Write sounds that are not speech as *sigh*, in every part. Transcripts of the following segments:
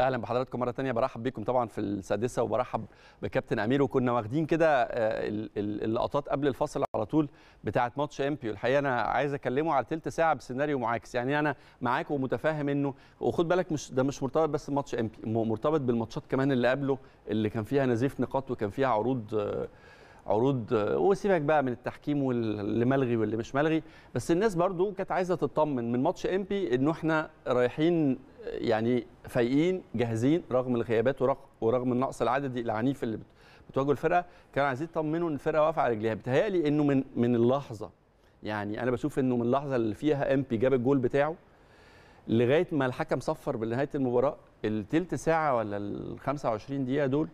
اهلا بحضراتكم مره ثانيه برحب بيكم طبعا في السادسه وبرحب بكابتن امير وكنا واخدين كده آه، اللقطات قبل الفصل على طول بتاعه ماتش امبي الحقيقه انا عايز اكلمه على ثلث ساعه بسيناريو معاكس يعني انا معاك ومتفاهم انه وخد بالك مش ده مش مرتبط بس بماتش امبي مرتبط بالماتشات كمان اللي قبله اللي كان فيها نزيف نقاط وكان فيها عروض آه، عروض آه، وسيبك بقى من التحكيم واللي ملغي واللي مش ملغي بس الناس برضو كانت عايزه تطمن من ماتش امبي انه احنا رايحين يعني فايقين جاهزين رغم الغيابات ورغم النقص العددي العنيف اللي بتواجهه الفرقه كانوا عايزين يطمنوا ان الفرقه واقفه على رجليها بتهيألي انه من من اللحظه يعني انا بشوف انه من اللحظه اللي فيها امبي جاب الجول بتاعه لغايه ما الحكم صفر بنهايه المباراه التلت ساعه ولا ال 25 دقيقه دول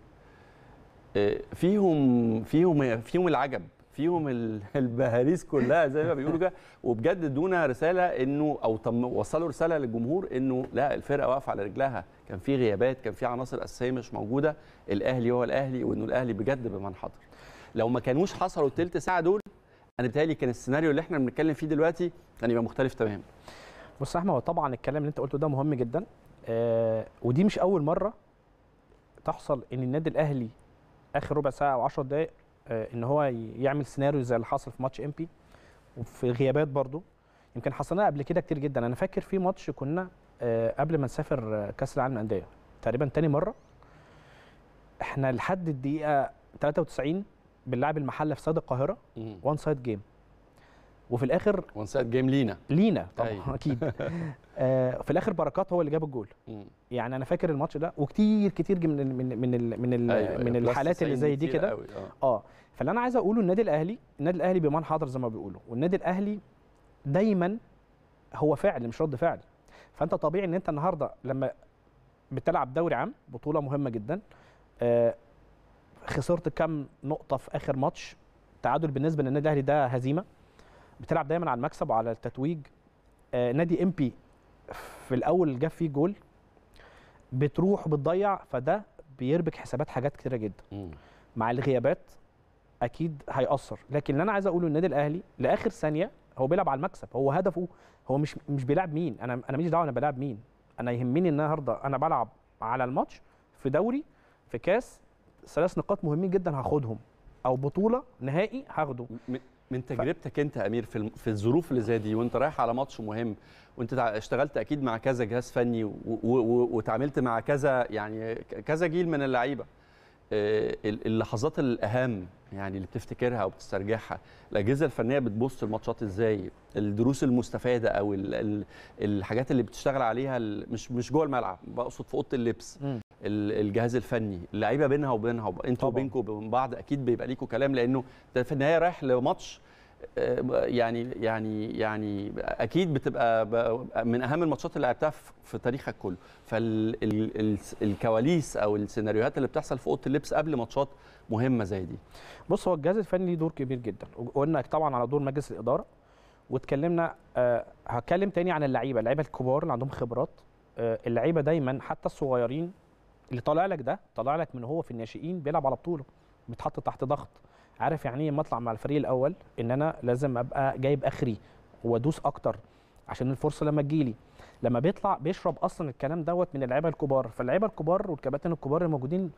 آه، فيهم فيهم فيهم العجب فيهم *laughs* البهاريس كلها زي ما بيقولوا كده وبجد ادونا رساله انه او طم وصلوا رساله للجمهور انه لا الفرقه واقفه على رجلها كان في غيابات كان في عناصر اساسيه مش موجوده الاهلي هو الاهلي وانه الاهلي بجد بمن حضر لو ما كانوش حصلوا الثلث ساعه دول انا بتهيألي كان السيناريو اللي احنا بنتكلم فيه دلوقتي كان يبقى مختلف تماما بص يا احمد طبعا الكلام اللي انت قلته ده مهم جدا آه ودي مش اول مره تحصل ان النادي الاهلي اخر ربع ساعه او 10 دقائق آه، ان هو يعمل سيناريو زي اللي حصل في ماتش بي وفي غيابات برضو يمكن حصلناها قبل كده كتير جدا انا فاكر في ماتش كنا آه، قبل ما نسافر آه، كاس العالم للانديه تقريبا تاني مره احنا لحد الدقيقه 93 باللعب المحله في استاد القاهره وان سايد جيم وفي الاخر وانسات جيم لينا لينا طبعا أيوه. *laughs* اكيد *laughs* آه في الاخر بركات هو اللي جاب الجول يعني انا فاكر الماتش ده وكتير كتير من الـ من من الـ من, أيوه،, أيوة من الحالات اللي زي دي كده اه, آه. فاللي انا عايز اقوله النادي الاهلي النادي الاهلي بمان حاضر زي ما بيقولوا والنادي الاهلي دايما هو فعل مش رد فعل فانت طبيعي ان انت النهارده لما بتلعب دوري عام بطوله مهمه جدا آه خسرت كم نقطه في اخر ماتش تعادل بالنسبه للنادي الاهلي ده هزيمه بتلعب دايما على المكسب وعلى التتويج آه نادي ام بي في الاول جاب فيه جول بتروح وبتضيع فده بيربك حسابات حاجات كتيره جدا مم. مع الغيابات اكيد هيأثر لكن اللي انا عايز اقوله النادي الاهلي لاخر ثانيه هو بيلعب على المكسب هو هدفه هو مش مش بيلعب مين انا انا ماليش دعوه انا بلعب مين انا يهمني النهارده انا بلعب على الماتش في دوري في كاس ثلاث نقاط مهمين جدا هاخدهم او بطوله نهائي هاخده من تجربتك انت امير في في الظروف اللي زي دي وانت رايح على ماتش مهم وانت اشتغلت اكيد مع كذا جهاز فني وتعاملت مع كذا يعني كذا جيل من اللعيبه آه، اللحظات الاهم يعني اللي بتفتكرها وبتسترجعها الاجهزه الفنيه بتبص الماتشات ازاي الدروس المستفاده او الحاجات اللي بتشتغل عليها مش مش جوه الملعب بقصد في اوضه اللبس الجهاز الفني اللعيبه بينها وبينها انتوا وبينكم وبين بعض اكيد بيبقى ليكوا كلام لانه ده في النهايه رايح لماتش آه، يعني يعني يعني اكيد بتبقى من اهم الماتشات اللي لعبتها في تاريخك كله فالكواليس او السيناريوهات اللي بتحصل في اوضه اللبس قبل ماتشات مهمه زي دي بص هو الجهاز الفني ليه دور كبير جدا وقلنا طبعا على دور مجلس الاداره واتكلمنا آه، هتكلم تاني عن اللعيبه اللعيبه الكبار اللي عندهم خبرات آه، اللعيبه دايما حتى الصغيرين اللي طالع لك ده طالع لك من هو في الناشئين بيلعب على بطوله بيتحط تحت ضغط عارف يعني ايه لما اطلع مع الفريق الاول ان انا لازم ابقى جايب اخري وادوس اكتر عشان الفرصه لما تجيلي لما بيطلع بيشرب اصلا الكلام دوت من اللعيبه الكبار فاللعيبه الكبار والكباتن الكبار الموجودين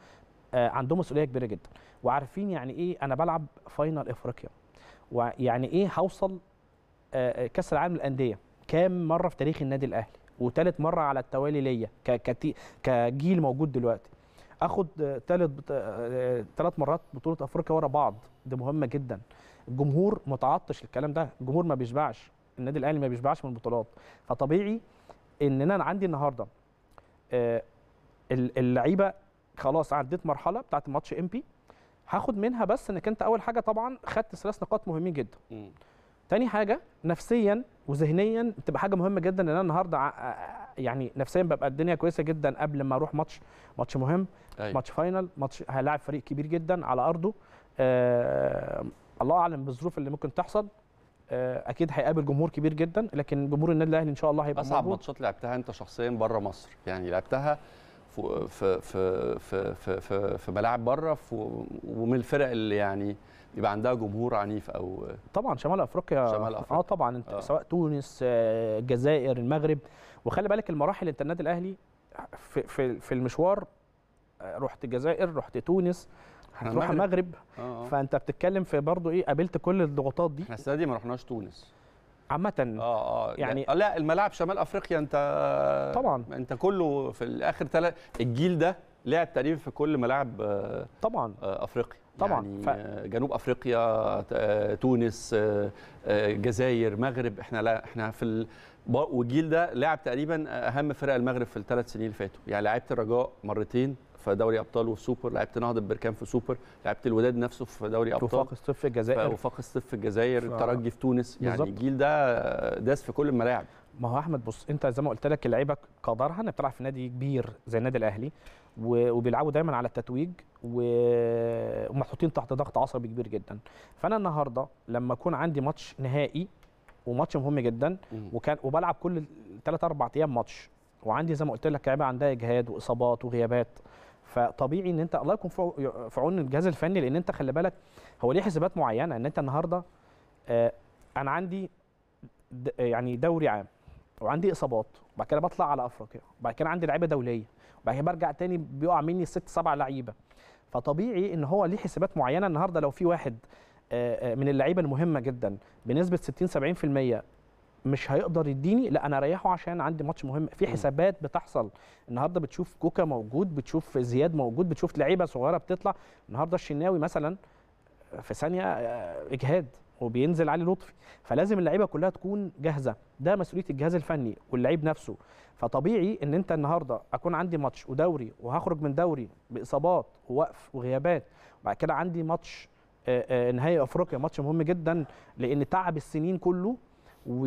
آه، عندهم مسؤوليه كبيره جدا وعارفين يعني ايه انا بلعب فاينل افريقيا ويعني ايه هوصل آه، آه، كاس العالم للانديه كام مره في تاريخ النادي الاهلي وثالث مره على التوالي ليا كجيل موجود دلوقتي اخد ثالث ثلاث آه، مرات بطوله افريقيا ورا بعض دي مهمه جدا الجمهور متعطش الكلام ده الجمهور ما بيشبعش النادي الاهلي ما بيشبعش من البطولات فطبيعي ان انا عندي النهارده آه، اللعيبه خلاص عديت مرحله بتاعت ماتش ام بي هاخد منها بس انك انت اول حاجه طبعا خدت ثلاث نقاط مهمين جدا تاني حاجه نفسيا وذهنيا بتبقى حاجه مهمه جدا ان انا النهارده يعني نفسيا ببقى الدنيا كويسه جدا قبل ما اروح ماتش ماتش مهم أي. ماتش فاينل ماتش هلاعب فريق كبير جدا على ارضه آه الله اعلم بالظروف اللي ممكن تحصل آه اكيد هيقابل جمهور كبير جدا لكن جمهور النادي الاهلي ان شاء الله هيبقى اصعب ماتشات لعبتها انت شخصيا بره مصر يعني لعبتها في في في في, في ملاعب بره ومن الفرق اللي يعني يبقى عندها جمهور عنيف او طبعا شمال افريقيا شمال افريقيا اه طبعا انت آه. سواء تونس آه، الجزائر المغرب وخلي بالك المراحل انت النادي الاهلي في في, في المشوار آه، رحت الجزائر رحت تونس هتروح المغرب آه،, آه. فانت بتتكلم في برضه ايه قابلت كل الضغوطات دي احنا السنه دي ما رحناش تونس عامة اه اه يعني لا الملاعب شمال افريقيا انت طبعا انت كله في الاخر ثلاث الجيل ده لعب تقريبا في كل ملاعب طبعا افريقيا طبعا يعني ف... جنوب افريقيا آه، تونس آه، آه، جزائر مغرب احنا لا احنا في ال... والجيل ده لعب تقريبا اهم فرق المغرب في الثلاث سنين اللي فاتوا يعني لعبت الرجاء مرتين في دوري ابطال وسوبر لعبت نهضه بركان في سوبر لعبت الوداد نفسه في دوري ابطال وفاق الصيف في الجزائر وفاق الصيف في الجزائر ف... الترجي في تونس بالزبط. يعني الجيل ده داس في كل الملاعب ما هو احمد بص انت زي ما قلت لك لعيبك قدرها انك تلعب في نادي كبير زي النادي الاهلي وبيلعبوا دايما على التتويج ومحطوطين تحت ضغط عصبي كبير جدا فانا النهارده لما اكون عندي ماتش نهائي وماتش مهم جدا وكان وبلعب كل 3 4 ايام ماتش وعندي زي ما قلت لك لعيبه عندها اجهاد واصابات وغيابات فطبيعي ان انت الله يكون في عون الجهاز الفني لان انت خلي بالك هو ليه حسابات معينه ان انت النهارده آه انا عندي يعني دوري عام وعندي اصابات وبعد كده بطلع على افريقيا وبعد كده عندي لعيبه دوليه بعد برجع تاني بيقع مني ست سبع لعيبه فطبيعي ان هو ليه حسابات معينه النهارده لو في واحد آه، آه، من اللعيبه المهمه جدا بنسبه 60 70% مش هيقدر يديني لا انا اريحه عشان عندي ماتش مهم في حسابات بتحصل النهارده بتشوف كوكا موجود بتشوف زياد موجود بتشوف لعيبه صغيره بتطلع النهارده الشناوي مثلا في ثانيه آه، اجهاد وبينزل علي لطفي فلازم اللعيبه كلها تكون جاهزه ده مسؤوليه الجهاز الفني واللعيب نفسه فطبيعي ان انت النهارده اكون عندي ماتش ودوري وهخرج من دوري باصابات ووقف وغيابات وبعد كده عندي ماتش آه، آه، نهائي افريقيا ماتش مهم جدا لان تعب السنين كله و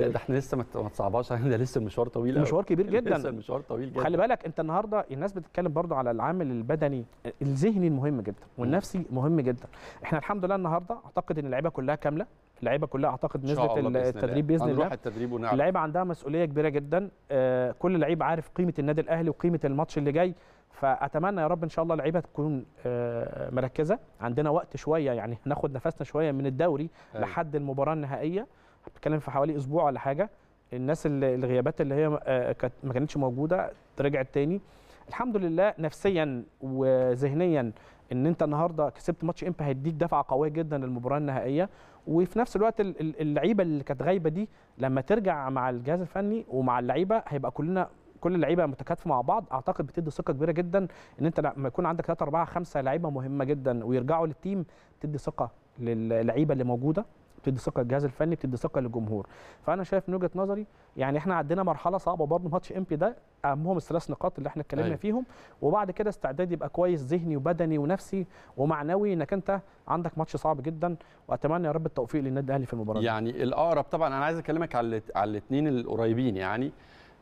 ده احنا لسه ما تصعبهاش علينا *laughs* ده لسه المشوار طويل المشوار كبير *laughs* جدا لسه المشوار طويل جدا خلي بالك انت النهارده الناس بتتكلم برضو على العامل البدني الذهني المهم جدا والنفسي مهم جدا احنا الحمد لله النهارده اعتقد ان اللعيبه كلها كامله اللعيبه كلها اعتقد نزلت التدريب باذن الله هنروح التدريب ونعم اللعيبه عندها مسؤوليه كبيره جدا آه، كل لعيب عارف قيمه النادي الاهلي وقيمه الماتش اللي جاي فاتمنى يا رب ان شاء الله اللعيبه تكون آه، مركزه عندنا وقت شويه يعني هناخد نفسنا شويه من الدوري أي. أيوه. لحد المباراه النهائيه بتكلم في حوالي اسبوع ولا حاجه الناس اللي الغيابات اللي هي آه، كانت ما كانتش موجوده رجعت تاني الحمد لله نفسيا وذهنيا ان انت النهارده كسبت ماتش امبا هيديك دفعه قويه جدا للمباراه النهائيه وفي نفس الوقت اللعيبه اللي كانت غايبه دي لما ترجع مع الجهاز الفني ومع اللعيبه هيبقى كلنا كل اللعيبه متكاتفه مع بعض اعتقد بتدي ثقه كبيره جدا ان انت لما يكون عندك 3 4 5 لعيبه مهمه جدا ويرجعوا للتيم تدي ثقه للعيبه اللي موجوده بتدي ثقه للجهاز الفني بتدي ثقه للجمهور فانا شايف من وجهه نظري يعني احنا عندنا مرحله صعبه برضه ماتش امبي ده اهمهم الثلاث نقاط اللي احنا اتكلمنا أيوة. فيهم وبعد كده استعداد يبقى كويس ذهني وبدني ونفسي ومعنوي انك انت عندك ماتش صعب جدا واتمنى يا رب التوفيق للنادي الاهلي في المباراه يعني الاقرب طبعا انا عايز اكلمك على على الاثنين القريبين يعني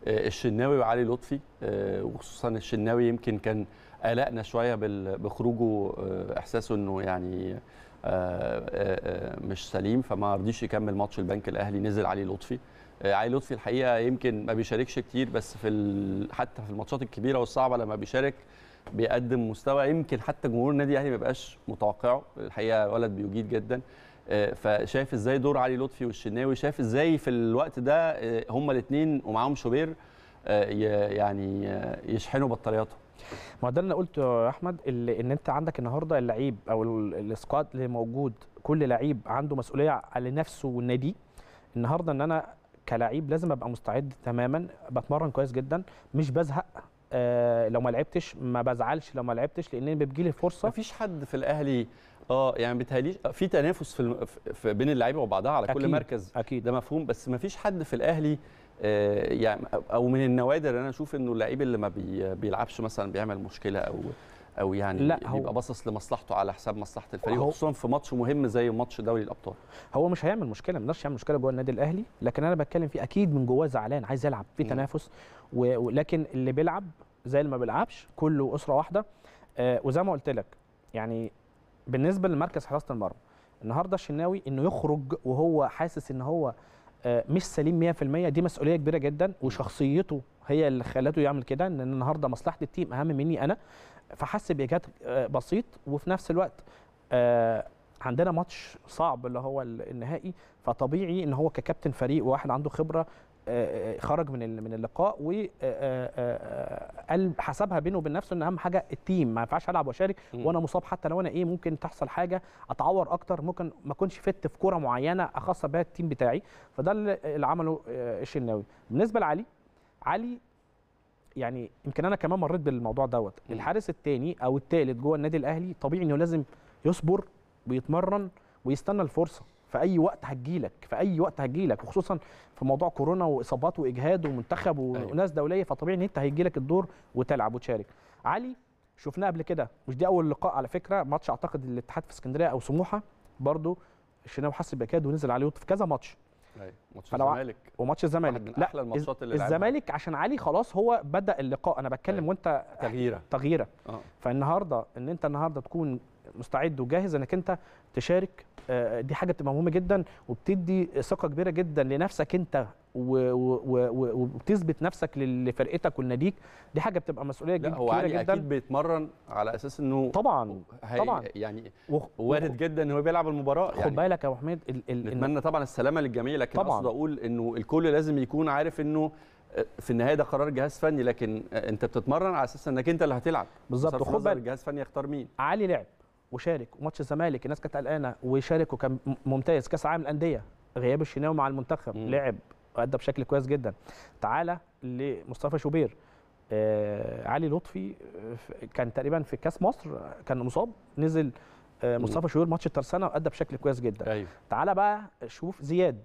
آه، الشناوي وعلي لطفي آه، وخصوصا الشناوي يمكن كان قلقنا شويه بخروجه آه، احساسه انه يعني آه، آه، آه، مش سليم فما رضيش يكمل ماتش البنك الاهلي نزل علي لطفي علي لطفي الحقيقه يمكن ما بيشاركش كتير بس في حتى في الماتشات الكبيره والصعبه لما بيشارك بيقدم مستوى يمكن حتى جمهور النادي الاهلي ما بيبقاش متوقعه الحقيقه ولد بيجيد جدا فشايف ازاي دور علي لطفي والشناوي شايف ازاي في الوقت ده هما الاثنين ومعاهم شوبير يعني يشحنوا بطارياتهم ما ده اللي قلته يا احمد ان انت عندك النهارده اللعيب او السكواد اللي موجود كل لعيب عنده مسؤوليه على نفسه والنادي النهارده ان انا كلعيب لازم ابقى مستعد تماما بتمرن كويس جدا مش بزهق آه لو ما لعبتش ما بزعلش لو ما لعبتش لان بتجيلي فرصه مفيش حد في الاهلي اه يعني بتهيأليش آه، في تنافس في, الم... في بين اللعيبه وبعضها على أكيد. كل مركز اكيد ده مفهوم بس مفيش حد في الاهلي آه، يعني او من النوادر انا اشوف انه اللعيب اللي ما بيلعبش مثلا بيعمل مشكله او او يعني لا هو بيبقى باصص لمصلحته على حساب مصلحه الفريق خصوصا في ماتش مهم زي ماتش دوري الابطال هو مش هيعمل مشكله ما يقدرش يعمل مشكله جوه النادي الاهلي لكن انا بتكلم فيه اكيد من جواه زعلان عايز يلعب في تنافس ولكن اللي بيلعب زي اللي ما بيلعبش كله اسره واحده آه، وزي ما قلت لك يعني بالنسبه لمركز حراسه المرمى النهارده الشناوي انه يخرج وهو حاسس ان هو آه، مش سليم 100% دي مسؤوليه كبيره جدا وشخصيته هي اللي خلته يعمل كده ان النهارده مصلحه التيم اهم مني انا فحس بايجاد آه، بسيط وفي نفس الوقت آه، عندنا ماتش صعب اللي هو النهائي فطبيعي ان هو ككابتن فريق وواحد عنده خبره خرج من من اللقاء وقال حسبها بينه وبين نفسه ان اهم حاجه التيم ما ينفعش العب واشارك وانا مصاب حتى لو انا ايه ممكن تحصل حاجه اتعور اكتر ممكن ما اكونش فت في كوره معينه اخسر بها التيم بتاعي فده اللي عمله الشناوي بالنسبه لعلي علي يعني يمكن انا كمان مريت بالموضوع دوت الحارس الثاني او الثالث جوه النادي الاهلي طبيعي انه لازم يصبر ويتمرن ويستنى الفرصه في اي وقت هتجيلك في اي وقت هتجيلك وخصوصا في موضوع كورونا واصابات واجهاد ومنتخب أيوة. وناس دوليه فطبيعي ان انت هيجيلك الدور وتلعب وتشارك علي شفناه قبل كده مش دي اول لقاء على فكره ماتش اعتقد الاتحاد في اسكندريه او سموحه برضو الشناوي حس باكاد ونزل عليه في كذا ماتش ايوه ماتش الزمالك وماتش الزمالك من احلى الماتشات اللي الزمالك عشان علي خلاص هو بدا اللقاء انا بتكلم أي. أيوة. وانت تغييره تغييره آه. فالنهارده ان انت النهارده تكون مستعد وجاهز انك انت تشارك آه، دي حاجه بتبقى مهمه جدا وبتدي ثقه كبيره جدا لنفسك انت وبتثبت نفسك لفرقتك ولناديك دي حاجه بتبقى مسؤوليه جدا هو علي جدا اكيد بيتمرن على اساس انه طبعا طبعا يعني وارد جدا ان هو بيلعب المباراه خد يعني بالك يا ابو حميد نتمنى طبعا السلامه للجميع لكن طبعا. اقصد اقول انه الكل لازم يكون عارف انه آه، في النهايه ده قرار جهاز فني لكن آه، انت بتتمرن على اساس انك انت اللي هتلعب بالظبط خد بالك الجهاز الفني يختار مين علي لعب وشارك وماتش الزمالك الناس كانت قلقانه وشارك وكان ممتاز كاس عالم الانديه غياب الشناوي مع المنتخب مم. لعب وادى بشكل كويس جدا تعالى لمصطفى شوبير آه علي لطفي آه، كان تقريبا في كاس مصر كان مصاب نزل آه مصطفى شوبير ماتش الترسانه وادى بشكل كويس جدا أيوه. تعالى بقى شوف زياد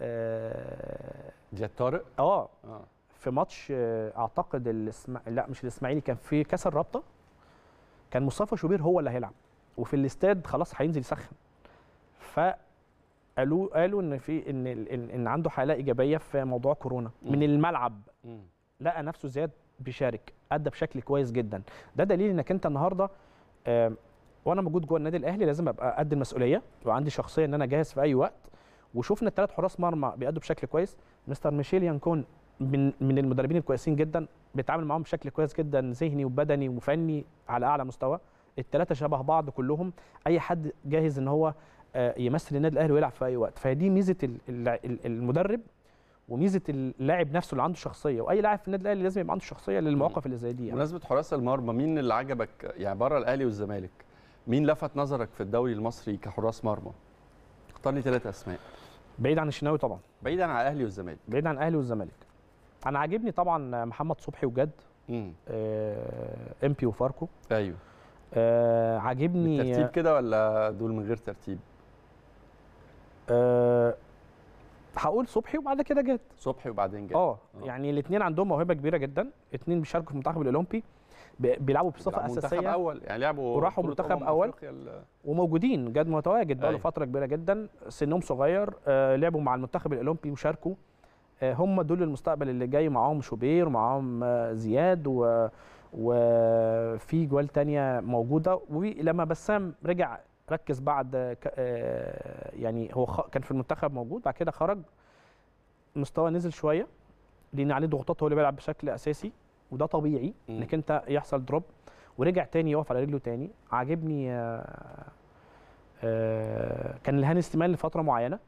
آه زياد طارق اه, آه. في ماتش آه، اعتقد الاسماعيلي لا مش الاسماعيلي كان في كاس الرابطه كان مصطفى شوبير هو اللي هيلعب وفي الاستاد خلاص هينزل يسخن فقالوا قالوا ان في ان ان عنده حاله ايجابيه في موضوع كورونا من الملعب لقى نفسه زياد بيشارك ادى بشكل كويس جدا ده دليل انك انت النهارده وانا موجود جوه النادي الاهلي لازم ابقى قد المسؤوليه وعندي شخصيه ان انا جاهز في اي وقت وشفنا الثلاث حراس مرمى بيأدوا بشكل كويس مستر ميشيل يانكون من من المدربين الكويسين جدا بيتعامل معاهم بشكل كويس جدا ذهني وبدني وفني على اعلى مستوى التلاتة شبه بعض كلهم اي حد جاهز ان هو آه، يمثل النادي الاهلي ويلعب في اي وقت فدي ميزه المدرب وميزه اللاعب نفسه اللي عنده شخصيه واي لاعب في النادي الاهلي لازم يبقى عنده شخصيه للمواقف اللي زي دي يعني. بمناسبه حراس المرمى مين اللي عجبك يعني بره الاهلي والزمالك مين لفت نظرك في الدوري المصري كحراس مرمى اختار لي ثلاث اسماء بعيد عن الشناوي طبعا بعيد عن الاهلي والزمالك بعيد عن الاهلي والزمالك انا عاجبني طبعا محمد صبحي وجد امم آه امبي وفاركو ايوه آه عاجبني ترتيب كده ولا دول من غير ترتيب؟ آه هقول صبحي وبعد كده جد صبحي وبعدين جد آه،, اه يعني الاثنين عندهم موهبه كبيره جدا اثنين بيشاركوا في المنتخب الاولمبي بيلعبوا بصفه اساسيه منتخب اول يعني لعبوا وراحوا منتخب أمم اول وموجودين جد متواجد بقى فتره كبيره جدا سنهم صغير آه لعبوا مع المنتخب الاولمبي وشاركوا آه هم دول المستقبل اللي جاي معاهم شوبير معاهم آه زياد و وفي جوال تانية موجوده ولما بسام رجع ركز بعد آه، يعني هو كان في المنتخب موجود بعد كده خرج مستوى نزل شويه لان عليه ضغوطات هو اللي بيلعب بشكل اساسي وده طبيعي انك انت يحصل دروب ورجع تاني يقف على رجله تاني عاجبني آه، آه، كان الهان استمال لفتره معينه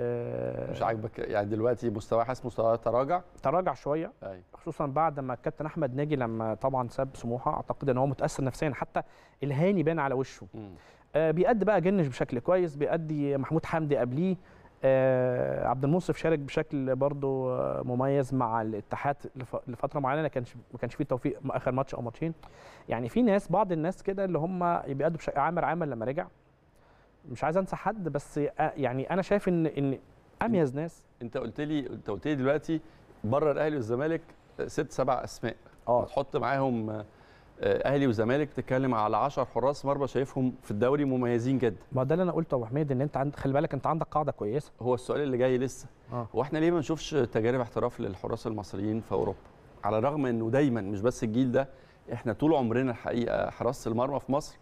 آه، مش عاجبك يعني دلوقتي مستواه حاسس مستواه تراجع؟ تراجع شويه أي. خصوصا بعد ما الكابتن احمد ناجي لما طبعا ساب سموحه اعتقد ان هو متاثر نفسيا حتى الهاني بان على وشه. آه بيأدي بقى جنش بشكل كويس بيأدي محمود حمدي قبليه آه عبد المنصف شارك بشكل برضه آه، مميز مع الاتحاد لفتره معينه كانش ما كانش فيه توفيق اخر ماتش او ماتشين يعني في ناس بعض الناس كده اللي هم بيأدوا بشكل عامر عامر لما رجع مش عايز انسى حد بس يعني انا شايف ان ان اميز ناس انت قلت لي انت قلت لي دلوقتي بره الاهلي والزمالك ست سبع اسماء اه تحط معاهم آه، اهلي وزمالك تتكلم على 10 حراس مرمى شايفهم في الدوري مميزين جدا ما ده اللي انا قلته يا ابو حميد ان انت عند خلي بالك انت عندك قاعده كويسه هو السؤال اللي جاي لسه آه. هو احنا ليه ما نشوفش تجارب احتراف للحراس المصريين في اوروبا على الرغم انه دايما مش بس الجيل ده احنا طول عمرنا الحقيقه حراسه المرمى في مصر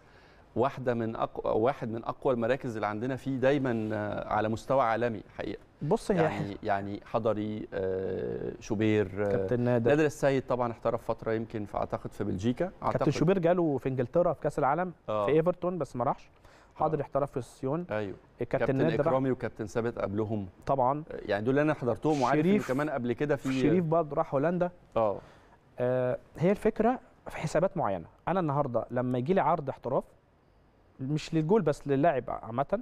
واحده من أقوى واحد من اقوى المراكز اللي عندنا فيه دايما آه، على مستوى عالمي حقيقه بص هي يعني يعني حضري آه، شوبير آه، كابتن نادر نادر السيد طبعا احترف فتره يمكن في اعتقد في بلجيكا أعتقد كابتن شوبير جاله في انجلترا في كاس العالم آه. في ايفرتون بس ما راحش آه. احترف في السيون ايوه كابتن نادر اكرامي وكابتن ثابت قبلهم طبعا يعني دول اللي انا حضرتهم وعارف كمان قبل كده في شريف برضه راح هولندا اه هي الفكره في حسابات معينه انا النهارده لما يجي لي عرض احتراف مش للجول بس للاعب عامه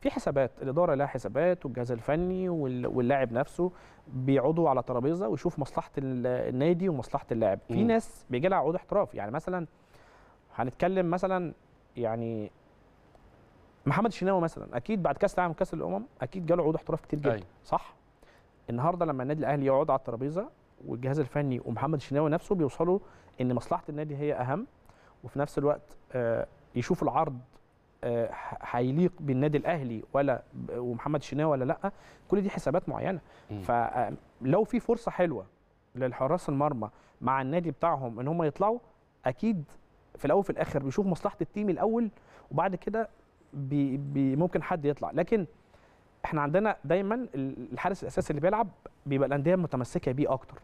في حسابات الاداره لها حسابات والجهاز الفني واللاعب نفسه بيقعدوا على ترابيزه ويشوف مصلحه النادي ومصلحه اللاعب في ناس بيجي لها عقود احتراف يعني مثلا هنتكلم مثلا يعني محمد الشناوي مثلا اكيد بعد كاس العالم وكاس الامم اكيد جاله عقود احتراف كتير جدا أي. أيوة. صح النهارده لما النادي الاهلي يقعد على الترابيزه والجهاز الفني ومحمد الشناوي نفسه بيوصلوا ان مصلحه النادي هي اهم وفي نفس الوقت آه، يشوفوا يشوف العرض آه، هيليق بالنادي الاهلي ولا ومحمد الشناوي ولا لا كل دي حسابات معينه فلو آه، في فرصه حلوه للحراس المرمى مع النادي بتاعهم ان هم يطلعوا اكيد في الاول وفي الاخر بيشوف مصلحه التيم الاول وبعد كده بي بي ممكن حد يطلع لكن احنا عندنا دايما الحارس الاساسي اللي بيلعب بيبقى الانديه متمسكه بيه اكتر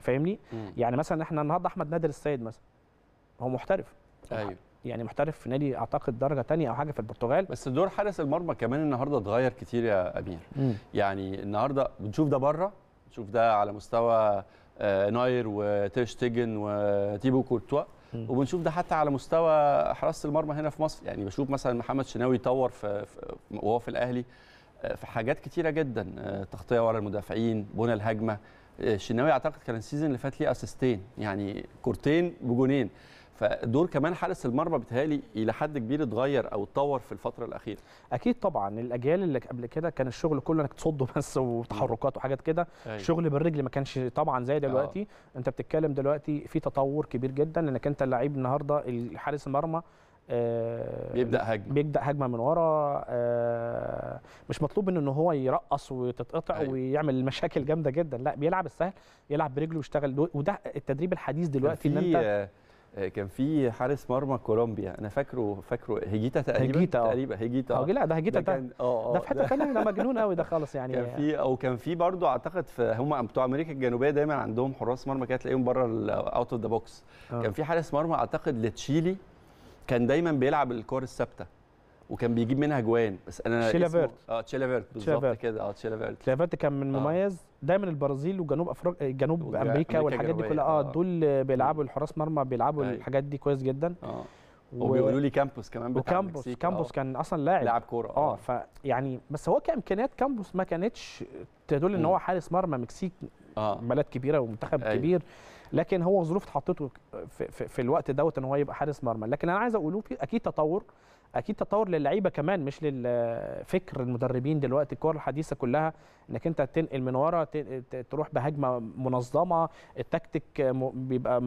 فاهمني يعني مثلا احنا النهارده احمد نادر السيد مثلا هو محترف أيوه. يعني محترف في نادي اعتقد درجه ثانيه او حاجه في البرتغال بس دور حارس المرمى كمان النهارده اتغير كتير يا امير مم. يعني النهارده بنشوف ده بره بنشوف ده على مستوى آه، ناير وتيرشتيجن وتيبو كورتوا وبنشوف ده حتى على مستوى حراسه المرمى هنا في مصر يعني بشوف مثلا محمد شناوي يطور في وهو في الاهلي آه، في حاجات كتيره جدا آه، تغطيه ورا المدافعين بنى الهجمه الشناوي اعتقد كان السيزون اللي فات ليه اسيستين يعني كورتين بجونين فدور كمان حارس المرمى بتهالي الى حد كبير اتغير او اتطور في الفتره الاخيره اكيد طبعا الاجيال اللي قبل كده كان الشغل كله انك تصده بس وتحركات وحاجات كده أيوة. شغل بالرجل ما كانش طبعا زي دلوقتي أوه. انت بتتكلم دلوقتي في تطور كبير جدا لانك انت اللعيب النهارده حارس المرمى آه بيبدا هجمه بيبدا هجمه من ورا آه مش مطلوب منه ان هو يرقص وتتقطع أيوة. ويعمل مشاكل جامده جدا لا بيلعب السهل يلعب برجله ويشتغل وده التدريب الحديث دلوقتي ان انت آه، كان في حارس مرمى كولومبيا انا فاكره فاكره هيجيتا تقريبا هيجيتا آه. تقريبا هيجيتا اه لا ده هيجيتا ده, كان ده, آه، آه، ده في حته ثانيه ده مجنون قوي ده خالص يعني كان في او كان في برضه اعتقد في هم بتوع امريكا الجنوبيه دايما عندهم حراس مرمى كده تلاقيهم بره اوت اوف ذا بوكس كان في حارس مرمى اعتقد لتشيلي كان دايما بيلعب الكور الثابته وكان بيجيب منها جوان بس انا تشيلافيرت فيرت اه تشيلافيرت بالظبط كده اه تشيلافيرت تشيلافيرت كان من آه. مميز آه. دايما البرازيل وجنوب افريقيا آه، جنوب امريكا, أمريكا والحاجات دي كلها آه،, اه, دول بيلعبوا الحراس مرمى بيلعبوا أيوه. الحاجات دي كويس جدا اه وبيقولوا لي كامبوس كمان بتاع وكامبوس كامبوس كان اصلا لاعب لاعب كوره اه فيعني بس هو كامكانيات كامبوس ما كانتش تدل ان هو حارس مرمى مكسيك آه. بلد كبيره ومنتخب أي. أيوه. كبير لكن هو ظروف اتحطته في, في, في الوقت دوت ان هو يبقى حارس مرمى لكن انا عايز اقوله في اكيد تطور اكيد تطور للعيبه كمان مش للفكر المدربين دلوقتي الكور الحديثه كلها انك انت تنقل من ورا تروح بهجمه منظمه التكتيك بيبقى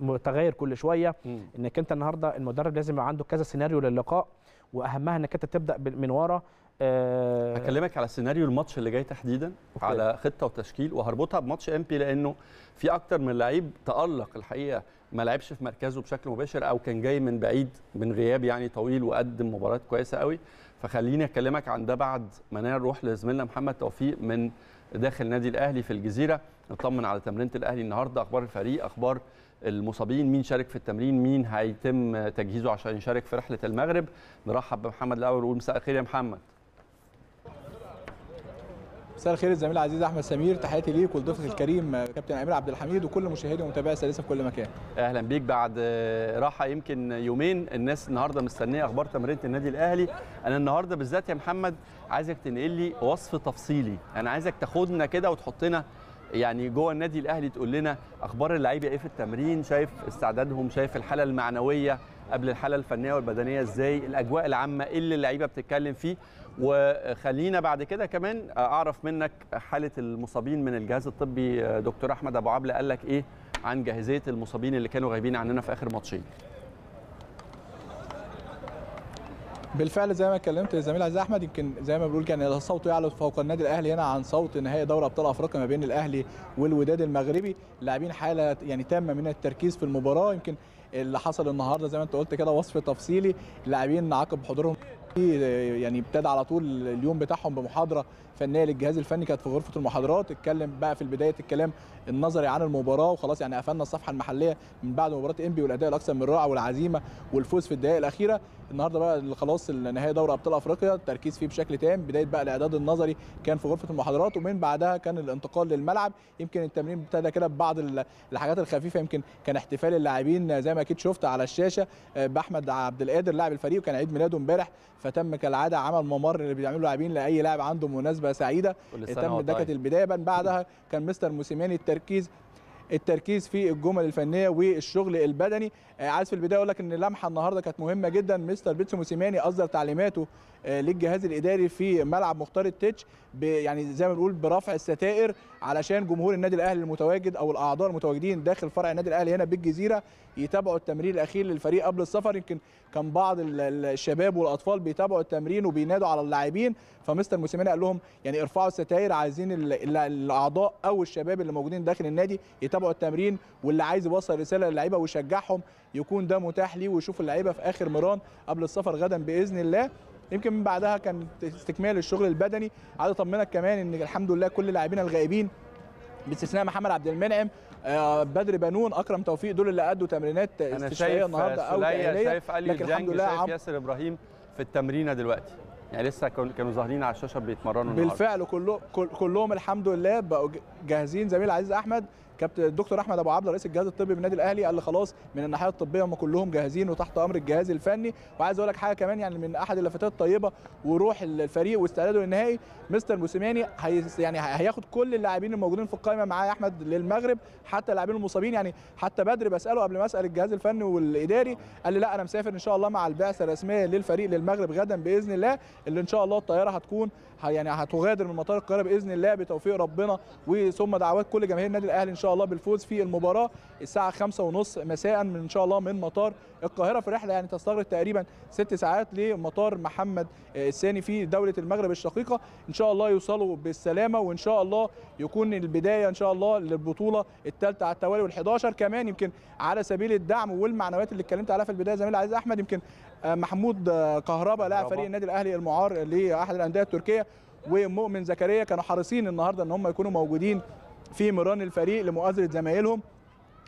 متغير كل شويه انك انت النهارده المدرب لازم يبقى عنده كذا سيناريو للقاء واهمها انك انت تبدا من ورا هكلمك آه، على سيناريو الماتش اللي جاي تحديدا أوكي. على خطه وتشكيل وهربطها بماتش بي لانه في اكتر من لعيب تالق الحقيقه ما لعبش في مركزه بشكل مباشر او كان جاي من بعيد من غياب يعني طويل وقدم مباراه كويسه قوي فخليني اكلمك عن ده بعد ما نروح لزميلنا محمد توفيق من داخل نادي الاهلي في الجزيره نطمن على تمرينه الاهلي النهارده اخبار الفريق اخبار المصابين مين شارك في التمرين مين هيتم تجهيزه عشان يشارك في رحله المغرب نرحب بمحمد الاول ونقول مساء الخير يا محمد مساء الخير الزميل العزيز احمد سمير تحياتي ليك ولضيفك الكريم كابتن امير عبد الحميد وكل مشاهدي ومتابعي السادسه في كل مكان اهلا بيك بعد راحه يمكن يومين الناس النهارده مستنيه اخبار تمرينه النادي الاهلي انا النهارده بالذات يا محمد عايزك تنقل لي وصف تفصيلي انا عايزك تاخدنا كده وتحطنا يعني جوه النادي الاهلي تقول لنا اخبار اللعيبه ايه في التمرين شايف استعدادهم شايف الحاله المعنويه قبل الحاله الفنيه والبدنيه ازاي الاجواء العامه ايه اللي اللعيبه بتتكلم فيه وخلينا بعد كده كمان اعرف منك حاله المصابين من الجهاز الطبي دكتور احمد ابو عبله قال لك ايه عن جاهزيه المصابين اللي كانوا غايبين عننا في اخر ماتشين بالفعل زي ما اتكلمت زميل عزيز احمد يمكن زي ما بنقول كان الصوت يعلو فوق النادي الاهلي هنا عن صوت نهائي دوري ابطال افريقيا ما بين الاهلي والوداد المغربي لاعبين حاله يعني تامه من التركيز في المباراه يمكن اللي حصل النهارده زي ما انت قلت كده وصف تفصيلي لاعبين عقب حضورهم يعني ابتدى على طول اليوم بتاعهم بمحاضره فنيه للجهاز الفني كانت في غرفه المحاضرات اتكلم بقى في بدايه الكلام النظري عن المباراه وخلاص يعني قفلنا الصفحه المحليه من بعد مباراه انبي والاداء الاكثر من رائع والعزيمه والفوز في الدقائق الاخيره النهارده بقى خلاص نهائي دوري ابطال افريقيا التركيز فيه بشكل تام بدايه بقى الاعداد النظري كان في غرفه المحاضرات ومن بعدها كان الانتقال للملعب يمكن التمرين ابتدى كده ببعض الحاجات الخفيفه يمكن كان احتفال اللاعبين زي ما اكيد شفت على الشاشه آه، باحمد عبد القادر لاعب الفريق وكان عيد ميلاده امبارح فتم كالعاده عمل ممر اللي بيعمله اللاعبين لاي لاعب عنده مناسبه فتره سعيده تم كانت طيب. البدايه بان بعدها كان مستر موسيماني التركيز التركيز في الجمل الفنيه والشغل البدني آه، عايز في البدايه اقول لك ان اللمحه النهارده كانت مهمه جدا مستر بيتسو موسيماني اصدر تعليماته آه، للجهاز الاداري في ملعب مختار التتش يعني زي ما بنقول برفع الستائر علشان جمهور النادي الاهلي المتواجد او الاعضاء المتواجدين داخل فرع النادي الاهلي هنا بالجزيره يتابعوا التمرين الاخير للفريق قبل السفر يمكن كان بعض الشباب والاطفال بيتابعوا التمرين وبينادوا على اللاعبين فمستر موسيماني قال لهم يعني ارفعوا الستاير عايزين الاعضاء او الشباب اللي موجودين داخل النادي يتابعوا التمرين واللي عايز يوصل رساله للعيبه ويشجعهم يكون ده متاح ليه ويشوف اللعيبه في اخر مران قبل السفر غدا باذن الله يمكن من بعدها كان استكمال الشغل البدني عايز اطمنك كمان ان الحمد لله كل اللاعبين الغائبين باستثناء محمد عبد المنعم آه، بدر بنون اكرم توفيق دول اللي ادوا تمرينات استشفائيه النهارده او تاهيليه شايف علي لكن الحمد لله شايف ياسر ابراهيم في التمرينه دلوقتي يعني لسه كانوا ظاهرين على الشاشه بيتمرنوا بالفعل كله كلهم الحمد لله بقوا جاهزين زميل عزيز احمد كابتن الدكتور احمد ابو عبده رئيس الجهاز الطبي بالنادي الاهلي قال لي خلاص من الناحيه الطبيه هم كلهم جاهزين وتحت امر الجهاز الفني وعايز اقول لك حاجه كمان يعني من احد اللافتات الطيبه وروح الفريق واستعداده للنهائي مستر موسيماني هي يعني هياخد كل اللاعبين الموجودين في القائمه معاه احمد للمغرب حتى اللاعبين المصابين يعني حتى بدري بساله قبل ما اسال الجهاز الفني والاداري قال لي لا انا مسافر ان شاء الله مع البعثه الرسميه للفريق للمغرب غدا باذن الله اللي ان شاء الله الطياره هتكون يعني هتغادر من مطار القاهره باذن الله بتوفيق ربنا وثم دعوات كل جماهير النادي الاهلي ان شاء الله بالفوز في المباراه الساعه 5:30 مساء من ان شاء الله من مطار القاهره في رحله يعني تستغرق تقريبا ست ساعات لمطار محمد آه، الثاني في دوله المغرب الشقيقه ان شاء الله يوصلوا بالسلامه وان شاء الله يكون البدايه ان شاء الله للبطوله الثالثه على التوالي وال11 كمان يمكن على سبيل الدعم والمعنويات اللي اتكلمت عليها في البدايه زميلي العزيز احمد يمكن آه، محمود آه، كهربا لاعب فريق النادي الاهلي المعار لاحد الانديه التركيه ومؤمن زكريا كانوا حريصين النهارده ان هم يكونوا موجودين في مران الفريق لمؤازره زمايلهم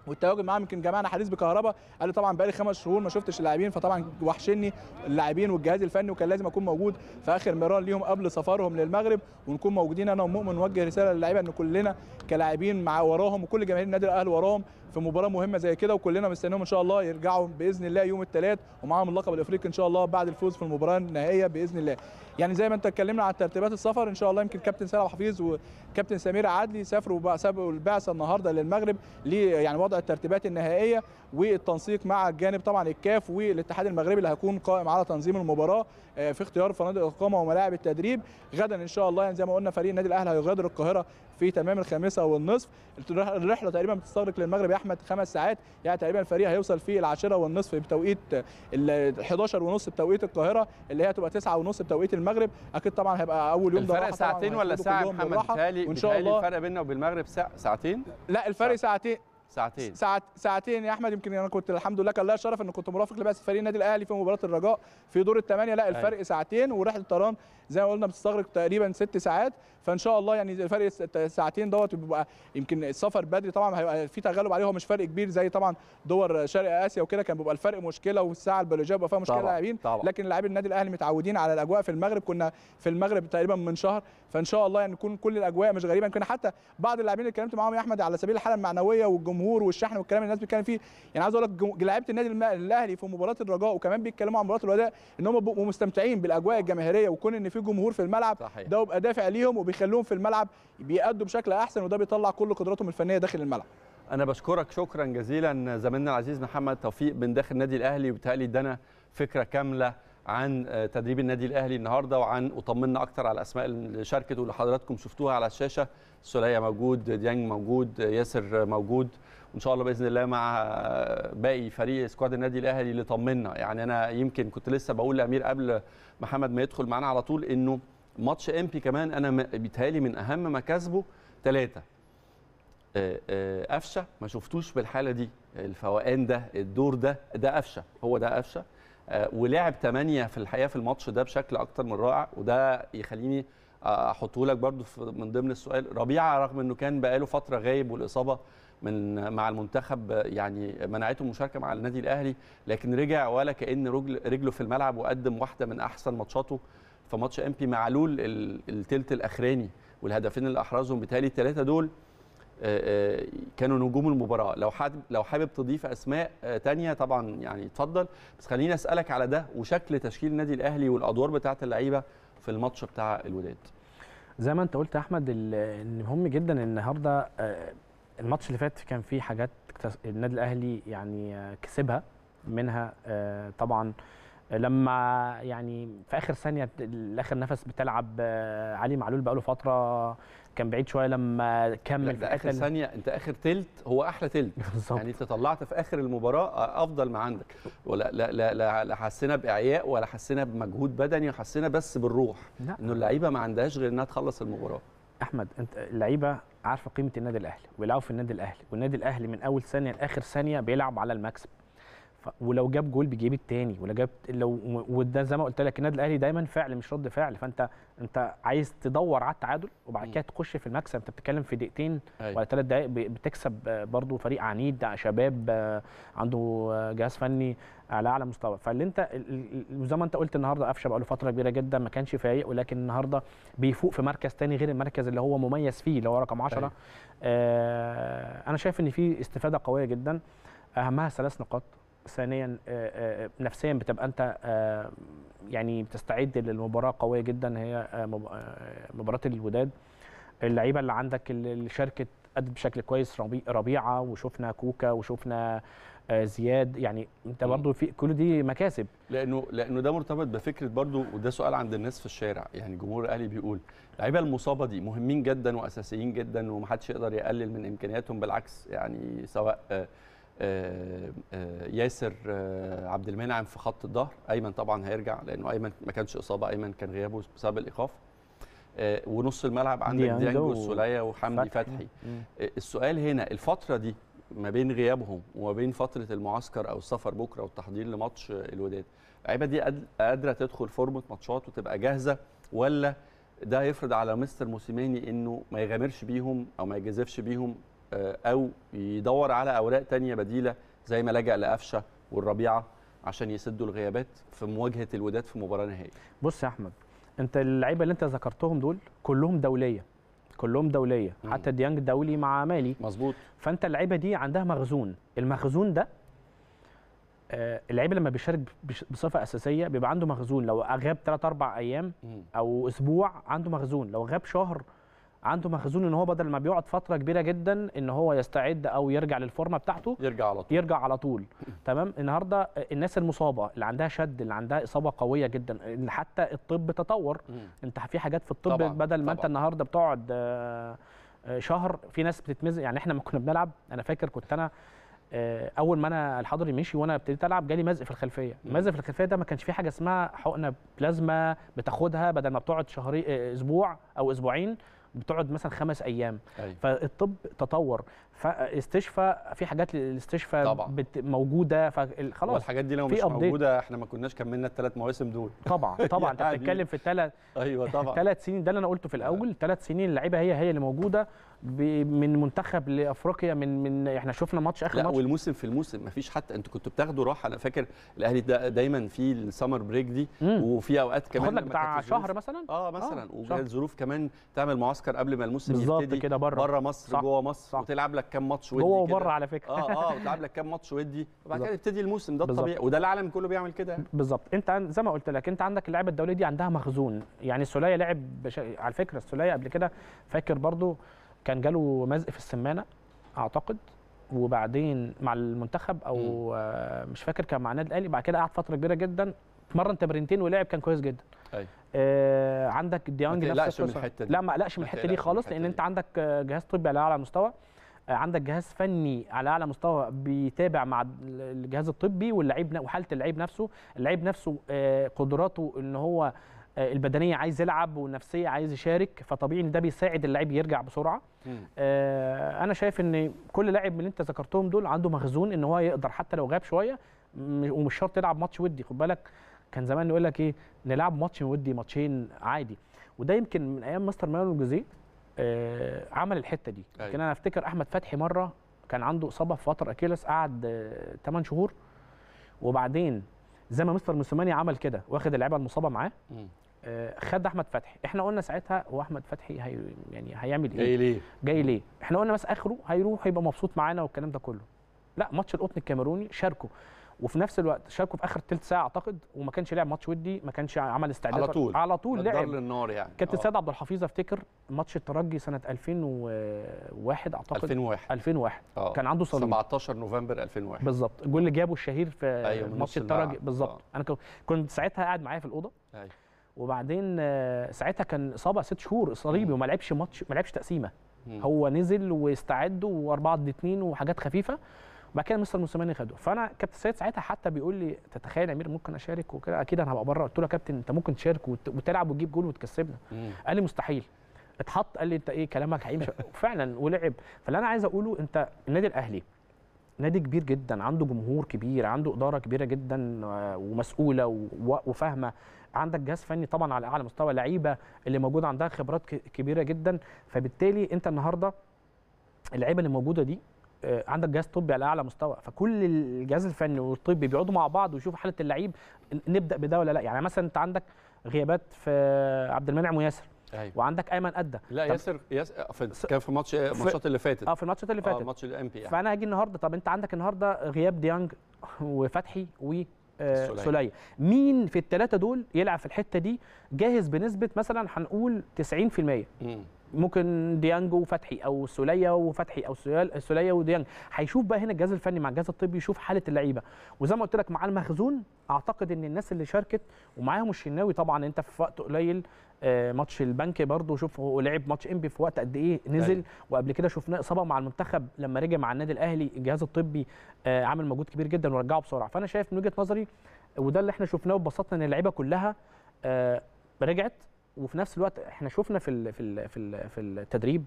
والتواجد معاهم يمكن جمعنا حديث بكهرباء قال لي طبعا بقالي خمس شهور ما شفتش اللاعبين فطبعا وحشني اللاعبين والجهاز الفني وكان لازم اكون موجود في اخر مران ليهم قبل سفرهم للمغرب ونكون موجودين انا ومؤمن نوجه رساله للاعيبه ان كلنا كلاعبين مع وراهم وكل جماهير النادي الاهلي وراهم في مباراه مهمه زي كده وكلنا مستنيهم ان شاء الله يرجعوا باذن الله يوم الثلاث ومعاهم اللقب الافريقي ان شاء الله بعد الفوز في المباراه النهائيه باذن الله يعني زي ما انت اتكلمنا عن ترتيبات السفر ان شاء الله يمكن كابتن سالم حفيظ وكابتن سمير عدلي سافروا سابقوا البعثه النهارده للمغرب ليه يعني وضع الترتيبات النهائيه والتنسيق مع الجانب طبعا الكاف والاتحاد المغربي اللي هيكون قائم على تنظيم المباراه آه، في اختيار فنادق الاقامه وملاعب التدريب غدا ان شاء الله يعني زي ما قلنا فريق النادي الاهلي هيغادر القاهره في تمام الخامسه والنصف الرحله تقريبا بتستغرق للمغرب يا احمد خمس ساعات يعني تقريبا الفريق هيوصل في العاشره والنصف بتوقيت ال 11 ونص بتوقيت القاهره اللي هي هتبقى 9 ونص بتوقيت المغرب اكيد طبعا هيبقى اول يوم ده الفرق ساعتين ولا ساعه محمد بتهيألي وان شاء الله الفرق بيننا وبين المغرب ساعتين لا الفرق ساعتين ساعتين ساعت ساعتين يا احمد يمكن انا كنت الحمد لله كان ليا الشرف ان كنت مرافق لباس فريق النادي الاهلي في مباراه الرجاء في دور الثمانيه لا الفرق أي. أيوة. ساعتين ورحله طيران زي ما قلنا بتستغرق تقريبا ست ساعات فان شاء الله يعني الفرق ساعتين دوت بيبقى يمكن السفر بدري طبعا هيبقى في تغلب عليه هو مش فرق كبير زي طبعا دول شرق اسيا وكده كان بيبقى الفرق مشكله والساعه البيولوجيه بيبقى فيها مشكله لاعبين لكن لاعبي النادي الاهلي متعودين على الاجواء في المغرب كنا في المغرب تقريبا من شهر فان شاء الله يعني يكون كل الاجواء مش غريبه يمكن حتى بعض اللاعبين اللي اتكلمت معاهم يا احمد على سبيل الحاله المعنويه والجمهور الجمهور والشحن والكلام اللي الناس بتتكلم فيه يعني عايز اقول لك لعيبه النادي الاهلي في مباراه الرجاء وكمان بيتكلموا عن مباراه الوداع ان هم بيبقوا مستمتعين بالاجواء آه. الجماهيريه وكون ان في جمهور في الملعب صحيح. ده بيبقى دافع ليهم وبيخليهم في الملعب بيأدوا بشكل احسن وده بيطلع كل قدراتهم الفنيه داخل الملعب انا بشكرك شكرا جزيلا زميلنا العزيز محمد توفيق من داخل النادي الاهلي وبالتالي ادانا فكره كامله عن آه، تدريب النادي الاهلي النهارده وعن اطمنا اكتر على الاسماء اللي شاركت واللي حضراتكم شفتوها على الشاشه سوليه موجود ديانج موجود ياسر موجود وان شاء الله باذن الله مع آه، باقي فريق سكواد النادي الاهلي اللي طمنا يعني انا يمكن كنت لسه بقول لامير قبل محمد ما يدخل معانا على طول انه ماتش امبي كمان انا بيتهيألي من اهم مكاسبه ثلاثه آه، قفشه ما شفتوش بالحاله دي الفوقان ده الدور ده ده قفشه هو ده قفشه آه، ولعب ثمانية في الحقيقه في الماتش ده بشكل اكتر من رائع وده يخليني احطه لك برضو من ضمن السؤال ربيعه رغم انه كان بقاله فتره غايب والاصابه من مع المنتخب يعني منعته المشاركه مع النادي الاهلي لكن رجع ولا كان رجل رجله في الملعب وقدم واحده من احسن ماتشاته في ماتش بي معلول الثلث الاخراني والهدفين اللي احرزهم بالتالي الثلاثه دول آه، آه، كانوا نجوم المباراه لو حابب لو حابب تضيف اسماء آه، تانية طبعا يعني اتفضل بس خليني اسالك على ده وشكل تشكيل النادي الاهلي والادوار بتاعه اللعيبه في الماتش بتاع الوداد زي ما انت قلت يا احمد المهم جدا النهارده الماتش اللي فات كان فيه حاجات النادي الاهلي يعني كسبها منها طبعا لما يعني في اخر ثانيه الاخر نفس بتلعب علي معلول بقاله فتره كان بعيد شويه لما كمل في اخر ثانيه انت اخر تلت هو احلى تلت *laughs* يعني انت طلعت في اخر المباراه افضل ما عندك ولا لا لا لا, لا حسينا باعياء ولا حسينا بمجهود بدني حسينا بس بالروح انه اللعيبه ما عندهاش غير انها تخلص المباراه احمد انت اللعيبه عارفه قيمه النادي الاهلي وبيلعبوا في النادي الاهلي والنادي الاهلي من اول ثانيه لاخر ثانيه بيلعب على المكسب ولو جاب جول بيجيب التاني ولو جاب لو وده زي ما قلت لك النادي الاهلي دايما فعل مش رد فعل فانت انت عايز تدور على التعادل وبعد كده تخش في المكسب انت بتتكلم في دقيقتين أي. أيوة. ولا ثلاث دقائق بتكسب برضو فريق عنيد شباب عنده جهاز فني على اعلى مستوى فاللي انت زي ما انت قلت النهارده قفشه بقى له فتره كبيره جدا ما كانش فايق ولكن النهارده بيفوق في مركز تاني غير المركز اللي هو مميز فيه اللي هو رقم 10 أيوة. آه انا شايف ان في استفاده قويه جدا اهمها ثلاث نقاط ثانيا آه، آه، آه، نفسيا بتبقى انت يعني بتستعد للمباراه قويه جدا هي مباراه الوداد اللعيبه اللي عندك اللي شاركت قد بشكل كويس ربيعه وشفنا كوكا وشفنا زياد يعني انت برضو في كل دي مكاسب لانه لانه ده مرتبط بفكره برضو وده سؤال عند الناس في الشارع يعني جمهور الاهلي بيقول اللعيبه المصابه دي مهمين جدا واساسيين جدا ومحدش يقدر يقلل من امكانياتهم بالعكس يعني سواء آه، آه، ياسر آه، عبد المنعم في خط الظهر ايمن طبعا هيرجع لانه ايمن ما كانش اصابه ايمن كان غيابه بسبب الايقاف ونص الملعب عندك ديانجو والسوليه وحمدي فتحي السؤال هنا الفتره دي ما بين غيابهم وما بين فتره المعسكر او السفر بكره والتحضير لماتش الوداد اللعيبه دي قادره تدخل فورمه ماتشات وتبقى جاهزه ولا ده هيفرض على مستر موسيماني انه ما يغامرش بيهم او ما يجازفش بيهم آه، او يدور على اوراق تانية بديله زي ما لجأ لقفشه والربيعه عشان يسدوا الغيابات في مواجهه الوداد في مباراه نهائيه. بص يا احمد انت اللعيبه اللي انت ذكرتهم دول كلهم دوليه كلهم دوليه مم. حتى ديانج دولي مع مالي مظبوط فانت اللعيبه دي عندها مخزون المخزون ده آه، اللعيب لما بيشارك بصفه اساسيه بيبقى عنده مخزون لو غاب 3 4 ايام او اسبوع عنده مخزون لو غاب شهر عنده مخزون ان هو بدل ما بيقعد فتره كبيره جدا ان هو يستعد او يرجع للفورمه بتاعته يرجع على طول يرجع على طول تمام النهارده الناس المصابه اللي عندها شد اللي عندها اصابه قويه جدا حتى الطب تطور انت في حاجات في الطب طبعًا. بدل ما طبعًا. انت النهارده بتقعد آه، آه، شهر في ناس بتتمز يعني احنا ما كنا بنلعب انا فاكر كنت انا آه، اول ما انا الحضري مشي وانا ابتديت العب جالي مزق في الخلفيه مزق في الخلفيه ده ما كانش في حاجه اسمها حقنه بلازما بتاخدها بدل ما بتقعد شهرين اسبوع او اسبوعين بتقعد مثلا خمس ايام أي. أيوة. فالطب تطور فاستشفى في حاجات للاستشفى بت... موجوده فخلاص والحاجات دي لو مش أبديت. موجوده احنا ما كناش كملنا الثلاث مواسم دول طبعا *laughs* طبعا انت يعني. بتتكلم في الثلاث ايوه طبعا ثلاث سنين ده اللي انا قلته في الاول ثلاث آه. سنين اللعيبه هي هي اللي موجوده من منتخب لافريقيا من من احنا شفنا ماتش اخر لا ماتش والموسم في الموسم ما فيش حتى انتوا كنتوا بتاخدوا راحه انا فاكر الاهلي دا دايما في السمر بريك دي وفي اوقات كمان لك بتاع شهر مثلا اه, آه، مثلا آه الظروف كمان تعمل معسكر قبل ما الموسم يبتدي كده بره بره مصر جوه مصر صح. وتلعب لك كام ماتش ودي جوه وبره على فكره اه اه *laughs* وتلعب لك كام ماتش ودي وبعد كده يبتدي الموسم ده الطبيعي وده العالم كله بيعمل كده بالظبط انت زي ما قلت لك انت عندك اللعيبه الدوليه دي عندها مخزون يعني السوليه لعب بش... على فكره السوليه قبل كده فاكر برضو كان جاله مزق في السمانه اعتقد وبعدين مع المنتخب او آه مش فاكر كان مع النادي الاهلي بعد كده قعد فتره كبيره جدا اتمرن تمرينتين ولعب كان كويس جدا ايوه آه عندك ديانج نفس القصه دي لا ما قلقش من الحته دي خالص لان انت عندك جهاز طبي على اعلى مستوى آه، عندك جهاز فني على اعلى مستوى بيتابع مع الجهاز الطبي واللعيب وحاله اللعيب نفسه اللعيب نفسه آه، قدراته ان هو آه، البدنيه عايز يلعب والنفسيه عايز يشارك فطبيعي ان ده بيساعد اللاعب يرجع بسرعه آه انا شايف ان كل لاعب من اللي انت ذكرتهم دول عنده مخزون ان هو يقدر حتى لو غاب شويه ومش شرط يلعب ماتش ودي خد بالك كان زمان يقول لك ايه نلعب ماتش ودي ماتشين عادي وده يمكن من ايام مستر مانويل جوزيه آه، عمل الحته دي أيوه. لكن انا افتكر احمد فتحي مره كان عنده اصابه في فتره اكيلس قعد 8 آه، شهور وبعدين زي ما مستر موسيماني عمل كده واخد اللعيبه المصابه معاه آه، خد احمد فتحي احنا قلنا ساعتها هو احمد فتحي هي يعني هيعمل ايه جاي ليه جاي ليه احنا قلنا بس اخره هيروح يبقى مبسوط معانا والكلام ده كله لا ماتش القطن الكاميروني شاركه وفي نفس الوقت شاركه في اخر ثلث ساعه اعتقد وما كانش لعب ماتش ودي ما كانش عمل استعداد على طول على طول لعب للنار يعني كابتن آه. سيد عبد الحفيظ افتكر ماتش الترجي سنه 2001 اعتقد 2001 2001 أوه. كان عنده صليب 17 نوفمبر 2001 بالظبط الجول اللي جابه الشهير في أيوة ماتش الترجي بالظبط آه. انا كنت ساعتها قاعد معايا في الاوضه أيوة. وبعدين آه، ساعتها كان اصابه ست شهور صليبي وما لعبش ماتش ما لعبش تقسيمه هو نزل واستعد واربعه ضد اثنين وحاجات خفيفه وبعد كده مستر موسيماني خده فانا كابتن سيد ساعتها حتى بيقول لي تتخيل يا امير ممكن اشارك وكده اكيد انا هبقى بره قلت له يا كابتن انت ممكن تشارك وتلعب وتجيب جول وتكسبنا قال لي مستحيل اتحط قال لي انت ايه كلامك هيمشي *laughs* فعلا ولعب فاللي انا عايز اقوله انت النادي الاهلي نادي كبير جدا عنده جمهور كبير عنده اداره كبيره جدا آه، ومسؤوله وفاهمه عندك جهاز فني طبعا على اعلى مستوى لعيبه اللي موجوده عندها خبرات كبيره جدا فبالتالي انت النهارده اللعيبه اللي موجوده دي آه، عندك جهاز طبي على اعلى مستوى فكل الجهاز الفني والطبي بيقعدوا مع بعض ويشوفوا حاله اللعيب نبدا بده ولا لا يعني مثلا انت عندك غيابات في عبد المنعم وياسر أيوة. وعندك ايمن ادى لا ياسر ياسر كان في ماتش الماتشات اللي فاتت اه في الماتشات اللي آه، فاتت اه ماتش الام بي إيه. فانا هاجي النهارده طب انت عندك النهارده غياب ديانج *laughs* وفتحي و آه، سولية مين في الثلاثه دول يلعب في الحته دي جاهز بنسبه مثلا هنقول 90% مم. ممكن ديانج وفتحي او سوليه وفتحي او سوليه وديانج هيشوف بقى هنا الجهاز الفني مع الجهاز الطبي يشوف حاله اللعيبه وزي ما قلت لك مع المخزون اعتقد ان الناس اللي شاركت ومعاهم الشناوي طبعا انت في وقت قليل آه، ماتش البنك برضه شوف هو لعب ماتش انبي في وقت قد ايه نزل أيه. وقبل كده شفناه اصابه مع المنتخب لما رجع مع النادي الاهلي الجهاز الطبي آه، عامل مجهود كبير جدا ورجعه بسرعه فانا شايف من وجهه نظري وده اللي احنا شفناه وبسطنا ان اللعيبه كلها آه، رجعت وفي نفس الوقت احنا شفنا في الـ في الـ في, الـ في التدريب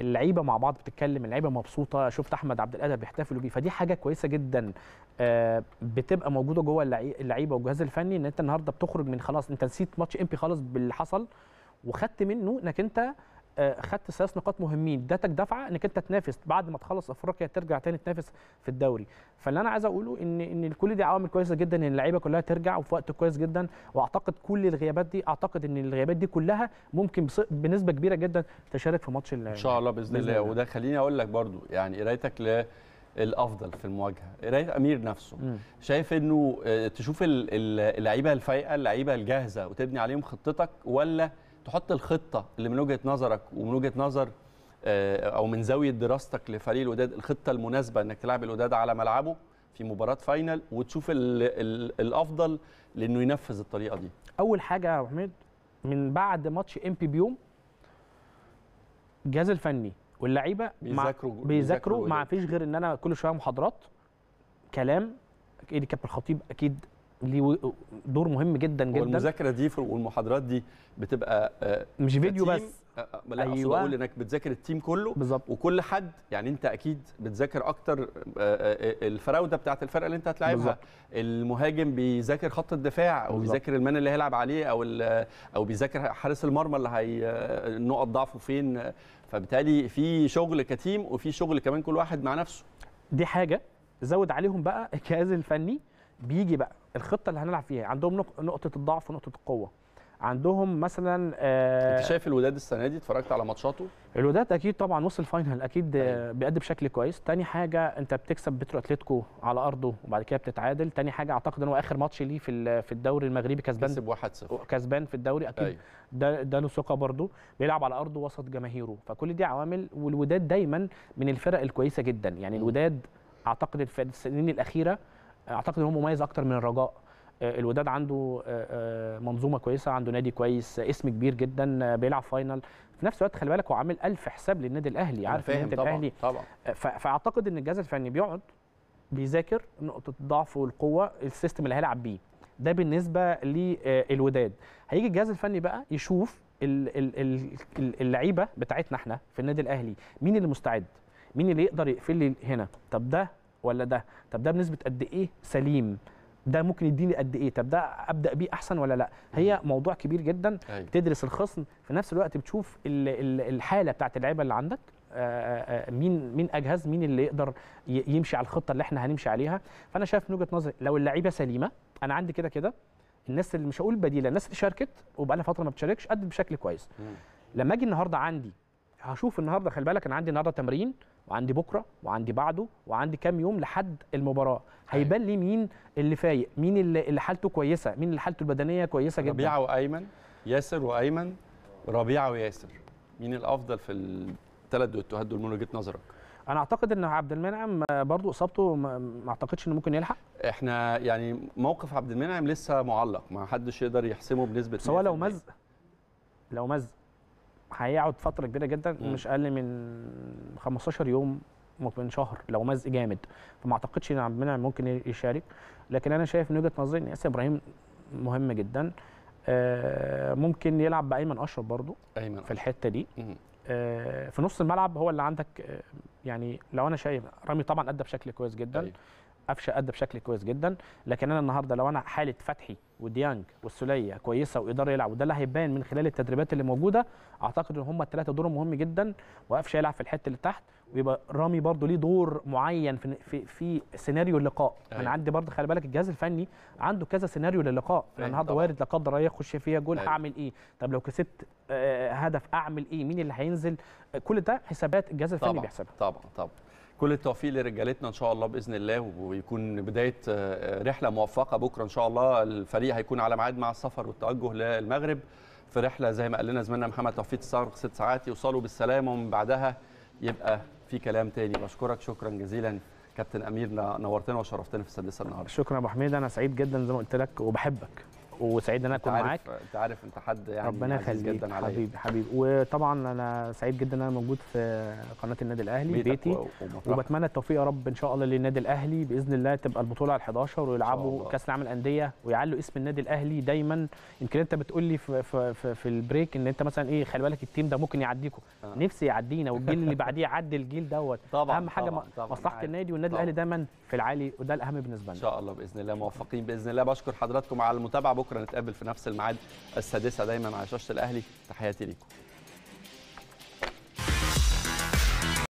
اللعيبه مع بعض بتتكلم اللعيبه مبسوطه شفت احمد عبد القادر بيحتفلوا بيه فدي حاجه كويسه جدا آه، بتبقى موجوده جوه اللعيبه والجهاز الفني ان انت النهارده بتخرج من خلاص انت نسيت ماتش امبي خالص باللي حصل وخدت منه انك انت خدت ثلاث نقاط مهمين ادتك دفعه انك انت تنافس بعد ما تخلص افريقيا ترجع تاني تنافس في الدوري فاللي انا عايز اقوله ان ان كل دي عوامل كويسه جدا ان اللعيبه كلها ترجع وفي وقت كويس جدا واعتقد كل الغيابات دي اعتقد ان الغيابات دي كلها ممكن بنسبه كبيره جدا تشارك في ماتش ان شاء الله باذن الله وده خليني اقول لك برضو يعني قرايتك الافضل في المواجهه قرايه امير نفسه م. شايف انه آه، تشوف اللعيبه الفايقه اللعيبه الجاهزه وتبني عليهم خطتك ولا تحط الخطه اللي من وجهه نظرك ومن وجهه نظر آه، او من زاويه دراستك لفريق الوداد الخطه المناسبه انك تلعب الوداد على ملعبه في مباراه فاينل وتشوف الـ الـ الافضل لانه ينفذ الطريقه دي اول حاجه يا محمد من بعد ماتش امبي بيوم الجهاز الفني واللعيبه بيذاكروا بيذاكروا ما فيش غير ان انا كل شويه محاضرات كلام ايدي كابتن الخطيب اكيد ليه دور مهم جدا جدا والمذاكره دي والمحاضرات دي بتبقى آه، مش فيديو بس آه، آه، لا أيوة. اقول انك بتذاكر التيم كله بالظبط وكل حد يعني انت اكيد بتذاكر اكتر الفراوده بتاعه الفرقه اللي انت هتلاعبها المهاجم بيذاكر خط الدفاع او بيذاكر المان اللي هيلعب عليه او او بيذاكر حارس المرمى اللي هي نقط ضعفه فين فبالتالي في شغل كتيم وفي شغل كمان كل واحد مع نفسه دي حاجه زود عليهم بقى الجهاز الفني بيجي بقى الخطه اللي هنلعب فيها عندهم نقطه الضعف ونقطه القوه عندهم مثلا آه انت شايف الوداد السنه دي اتفرجت على ماتشاته الوداد اكيد طبعا وصل فاينل اكيد آه بيأدي بشكل كويس تاني حاجه انت بتكسب بترو اتلتيكو على ارضه وبعد كده بتتعادل تاني حاجه اعتقد ان هو اخر ماتش ليه في في الدوري المغربي كسبان كسب 1-0 كسبان في الدوري اكيد أيوة. ده ده له ثقه برده بيلعب على ارضه وسط جماهيره فكل دي عوامل والوداد دايما من الفرق الكويسه جدا يعني الوداد اعتقد في السنين الاخيره اعتقد ان هو مميز اكتر من الرجاء آه، الوداد عنده آه، آه، منظومه كويسه عنده نادي كويس اسم كبير جدا بيلعب فاينل في نفس الوقت خلي بالك هو عامل الف حساب للنادي الاهلي عارف النادي طبعًا الاهلي طبعا فاعتقد ان الجهاز الفني بيقعد بيذاكر نقطه الضعف والقوه السيستم اللي هيلعب بيه ده بالنسبه للوداد هيجي الجهاز الفني بقى يشوف اللعيبه بتاعتنا احنا في النادي الاهلي مين اللي مستعد مين اللي يقدر يقفل لي هنا طب ده ولا ده طب ده بنسبه قد ايه سليم ده ممكن يديني قد ايه طب ده ابدا بيه احسن ولا لا هي موضوع كبير جدا أيوة. بتدرس الخصم في نفس الوقت بتشوف الحاله بتاعت اللعيبه اللي عندك آه، آه، آه، مين مين اجهز مين اللي يقدر يمشي على الخطه اللي احنا هنمشي عليها فانا شايف من وجهه نظري لو اللعيبه سليمه انا عندي كده كده الناس اللي مش هقول بديله الناس اللي شاركت وبقالها فتره ما بتشاركش قد بشكل كويس مم. لما اجي النهارده عندي هشوف النهارده خلي بالك انا عندي النهارده تمرين وعندي بكره وعندي بعده وعندي كام يوم لحد المباراه أيوة. هيبان لي مين اللي فايق مين اللي حالته كويسه مين اللي حالته البدنيه كويسه جدا ربيعه وايمن ياسر وايمن ربيعه وياسر مين الافضل في الثلاث دوتوهات دول من وجهه نظرك انا اعتقد ان عبد المنعم برضو اصابته ما اعتقدش انه ممكن يلحق احنا يعني موقف عبد المنعم لسه معلق ما حدش يقدر يحسمه بنسبه سواء لو مزق لو مزق هيقعد فتره كبيره جدا مش اقل من 15 يوم ممكن شهر لو مزق جامد فما اعتقدش ان عبد المنعم ممكن يشارك لكن انا شايف من وجهه نظري ان ياسر ابراهيم مهم جدا آه، ممكن يلعب بايمن اشرف برضو أيمن في الحته دي آه، في نص الملعب هو اللي عندك آه، يعني لو انا شايف رامي طبعا ادى بشكل كويس جدا أيوه. قفشه قد بشكل كويس جدا لكن انا النهارده لو انا حاله فتحي وديانج والسوليه كويسه وقدر يلعب وده اللي هيبان من خلال التدريبات اللي موجوده اعتقد ان هم الثلاثه دورهم مهم جدا وقفشه يلعب في الحته اللي تحت ويبقى رامي برده ليه دور معين في في, في سيناريو اللقاء أيوة. انا عندي برده خلي بالك الجهاز الفني عنده كذا سيناريو للقاء أيوة. النهارده وارد لا قدر الله يخش فيها جول أيوة. هعمل ايه طب لو كسبت آه هدف اعمل ايه مين اللي هينزل آه، كل ده حسابات الجهاز الفني طبعًا. بيحسبها طبعا طبعا كل التوفيق لرجالتنا ان شاء الله باذن الله ويكون بدايه آه، رحله موفقه بكره ان شاء الله الفريق هيكون على ميعاد مع السفر والتوجه للمغرب في رحله زي ما قال لنا زميلنا محمد توفيق تستغرق ست ساعات يوصلوا بالسلامه ومن بعدها يبقى في كلام تاني بشكرك شكرا جزيلا كابتن امير نورتنا وشرفتنا في السادسه النهارده شكرا يا ابو حميد انا سعيد جدا زي ما قلت لك وبحبك وسعيد ان انا اكون معاك انت عارف انت حد يعني ربنا يخليك حبيبي حبيبي وطبعا انا سعيد جدا ان انا موجود في قناه النادي الاهلي بيتي وبتمنى التوفيق يا رب ان شاء الله للنادي الاهلي باذن الله تبقى البطوله على 11 ويلعبوا كاس العالم الانديه ويعلوا اسم النادي الاهلي دايما يمكن انت بتقول لي في, في, في, في البريك ان انت مثلا ايه خلي بالك التيم ده ممكن يعديكم آه. نفسي يعدينا والجيل اللي بعديه يعدي الجيل دوت اهم حاجه مصلحه النادي والنادي الاهلي دايما في العالي وده الاهم بالنسبه لنا ان شاء الله باذن الله موفقين باذن الله بشكر حضراتكم على المتابعه بكره نتقابل في نفس الميعاد السادسه دايما على شاشه الاهلي تحياتي ليكم